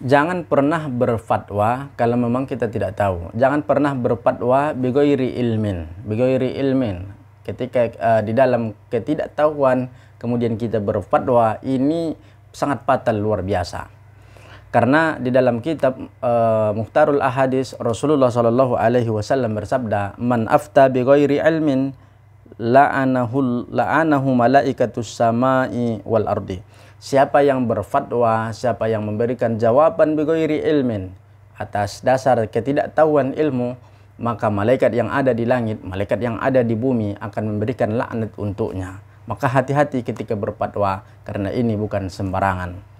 Jangan pernah berfatwa kalau memang kita tidak tahu. Jangan pernah berfatwa bigoiri ilmin, bigoiri ilmin. Ketika uh, di dalam ketidaktahuan kemudian kita berfatwa ini sangat fatal luar biasa. Karena di dalam kitab uh, eh, Muhtarul Ahadis Rasulullah Shallallahu alaihi wasallam bersabda, "Man afta bigoiri ilmin la'anahu la'anahu malaikatus sama'i wal ardi." Siapa yang berfatwa, siapa yang memberikan jawaban begoiri ilmin atas dasar ketidaktahuan ilmu, maka malaikat yang ada di langit, malaikat yang ada di bumi akan memberikan laknat untuknya. Maka hati-hati ketika berfatwa karena ini bukan sembarangan.